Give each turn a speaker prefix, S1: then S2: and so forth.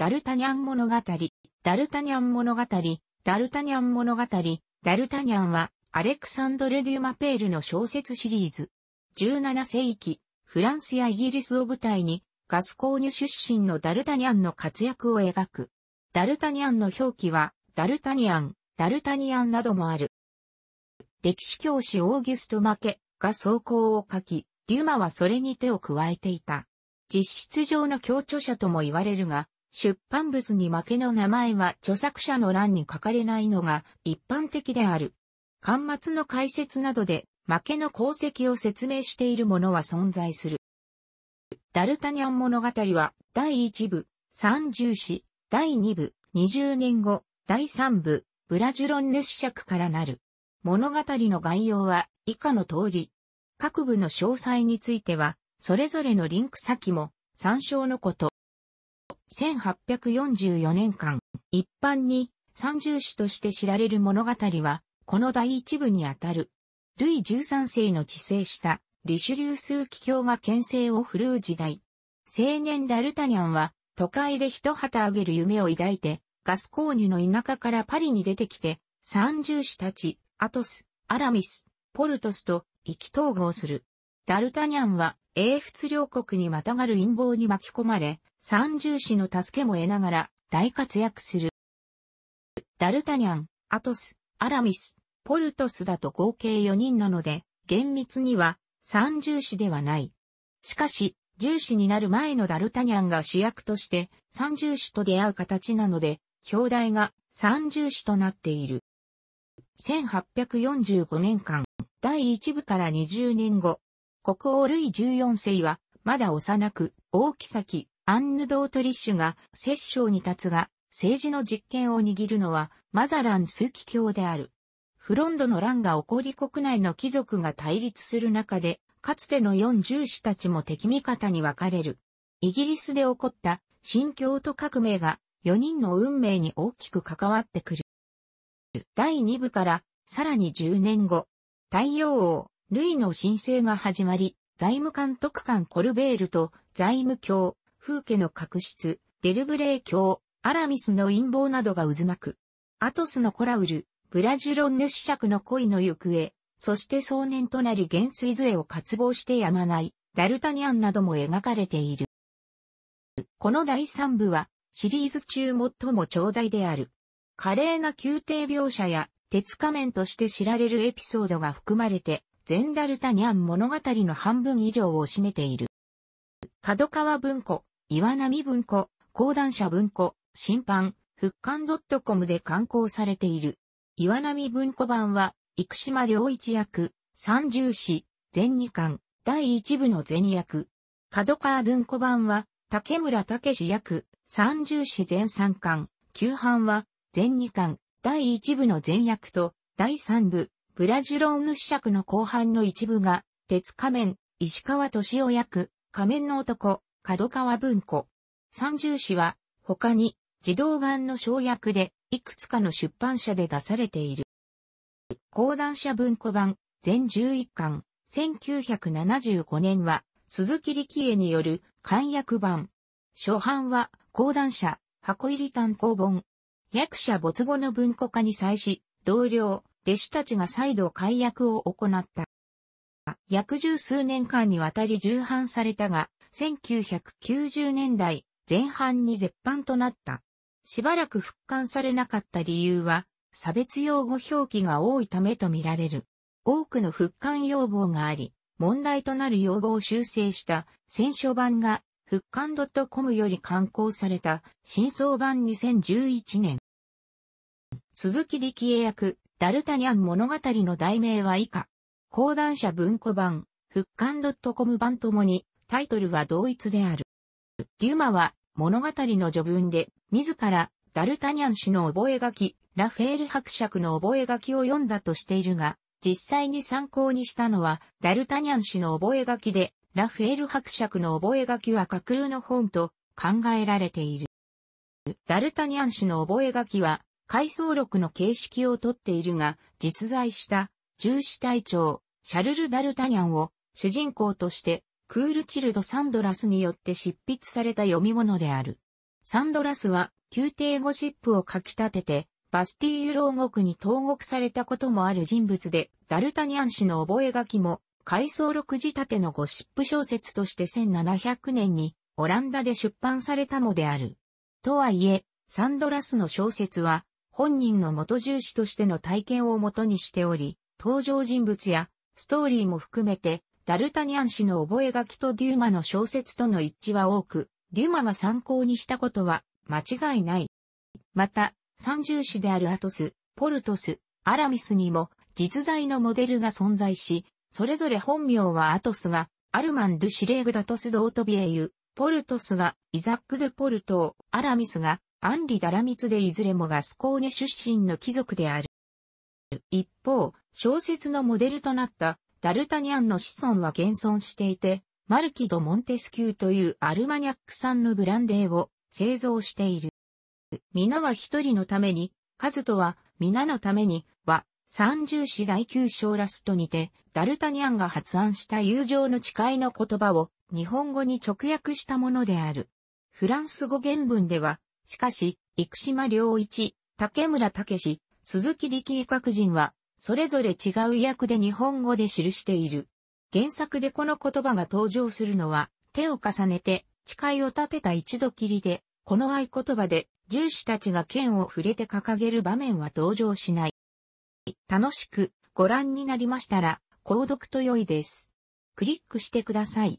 S1: ダルタニャン物語、ダルタニャン物語、ダルタニャン物語、ダルタニャンは、アレクサンドル・デュマペールの小説シリーズ。17世紀、フランスやイギリスを舞台に、ガスコーニュ出身のダルタニャンの活躍を描く。ダルタニャンの表記は、ダルタニアン、ダルタニアンなどもある。歴史教師オーギュスト・マケが草稿を書き、デュマはそれに手を加えていた。実質上の協調者とも言われるが、出版物に負けの名前は著作者の欄に書かれないのが一般的である。端末の解説などで負けの功績を説明しているものは存在する。ダルタニャン物語は第1部、三十史、第2部、二十年後、第3部、ブラジュロンヌ子爵からなる。物語の概要は以下の通り。各部の詳細については、それぞれのリンク先も参照のこと。1844年間、一般に三重子として知られる物語は、この第一部にあたる。ルイ13世の治世したリシュリュー枢気境が牽制を振るう時代。青年ダルタニャンは都会で一旗あげる夢を抱いて、ガスコーニュの田舎からパリに出てきて、三重子たち、アトス、アラミス、ポルトスと意気統合する。ダルタニャンは英仏両国にまたがる陰謀に巻き込まれ、三重士の助けも得ながら大活躍する。ダルタニャン、アトス、アラミス、ポルトスだと合計4人なので、厳密には三重士ではない。しかし、重視になる前のダルタニャンが主役として三重視と出会う形なので、兄弟が三重視となっている。1845年間、第1部から20年後、国王ルイ14世は、まだ幼く、大きさき、アンヌ・ドートリッシュが摂政に立つが、政治の実権を握るのはマザラン枢機教である。フロンドの乱が起こり国内の貴族が対立する中で、かつての四重士たちも敵味方に分かれる。イギリスで起こった新教徒革命が四人の運命に大きく関わってくる。第二部からさらに十年後、太陽王、ルイの申請が始まり、財務監督官コルベールと財務卿、風景の確執、デルブレー教、アラミスの陰謀などが渦巻く。アトスのコラウル、ブラジュロンヌ子爵の恋の行方、そして壮年となり元帥杖を渇望してやまない、ダルタニアンなども描かれている。この第3部は、シリーズ中最も長大である。華麗な宮廷描写や、鉄仮面として知られるエピソードが含まれて、全ダルタニャン物語の半分以上を占めている。角川文庫、岩波文庫、講談社文庫、新版、復刊 .com で刊行されている。岩波文庫版は、生島良一役、三重詩、全二巻、第一部の全役。角川文庫版は、竹村武史役、三重詩全三巻、旧版は、全二巻、第一部の全役と、第三部、ブラジローヌ子爵の後半の一部が、鉄仮面、石川敏夫役、仮面の男、角川文庫。三重詩は、他に、児童版の省略で、いくつかの出版社で出されている。講談社文庫版、全11巻、1975年は、鈴木力恵による、簡約版。初版は、講談社、箱入り単行本。役者没後の文庫化に際し、同僚、弟子たちが再度解約を行った。約十数年間にわたり重版されたが、1990年代前半に絶版となった。しばらく復刊されなかった理由は、差別用語表記が多いためとみられる。多くの復刊要望があり、問題となる用語を修正した選書版が復刊 .com より刊行された新相版2011年。鈴木力也役、ダルタニャン物語の題名は以下。講談社文庫版、復刊 .com 版ともにタイトルは同一である。デュマは物語の序文で、自らダルタニャン氏の覚書、ラフェール伯爵の覚書を読んだとしているが、実際に参考にしたのは、ダルタニャン氏の覚書で、ラフェール伯爵の覚書は架空の本と考えられている。ダルタニャン氏の覚書は、回想録の形式をとっているが、実在した、重視隊長、シャルル・ダルタニャンを主人公としてクールチルド・サンドラスによって執筆された読み物である。サンドラスは、宮廷ゴシップを書き立てて、バスティーユ牢獄に投獄されたこともある人物で、ダルタニアン氏の覚書も、回想録字立てのゴシップ小説として1700年に、オランダで出版されたのである。とはいえ、サンドラスの小説は、本人の元重視としての体験をもとにしており、登場人物やストーリーも含めてダルタニアン氏の覚書とデューマの小説との一致は多く、デューマが参考にしたことは間違いない。また、三重詩であるアトス、ポルトス、アラミスにも実在のモデルが存在し、それぞれ本名はアトスが、アルマン・ドゥ・シレーグ・ダトス・ドートビエユ、ポルトスがイザック・ドゥ・ポルトー、アラミスがアンリ・ダラミツでいずれもガスコーネ出身の貴族である。一方、小説のモデルとなったダルタニャンの子孫は現存していて、マルキド・モンテスキューというアルマニャック産のブランデーを製造している。皆は一人のために、カズとは皆のためには三重四第九章ラストにて、ダルタニャンが発案した友情の誓いの言葉を日本語に直訳したものである。フランス語原文では、しかし、生島良一、竹村武鈴木力学人は、それぞれ違う訳で日本語で記している。原作でこの言葉が登場するのは、手を重ねて、誓いを立てた一度きりで、この合言葉で、獣士たちが剣を触れて掲げる場面は登場しない。楽しくご覧になりましたら、購読と良いです。クリックしてください。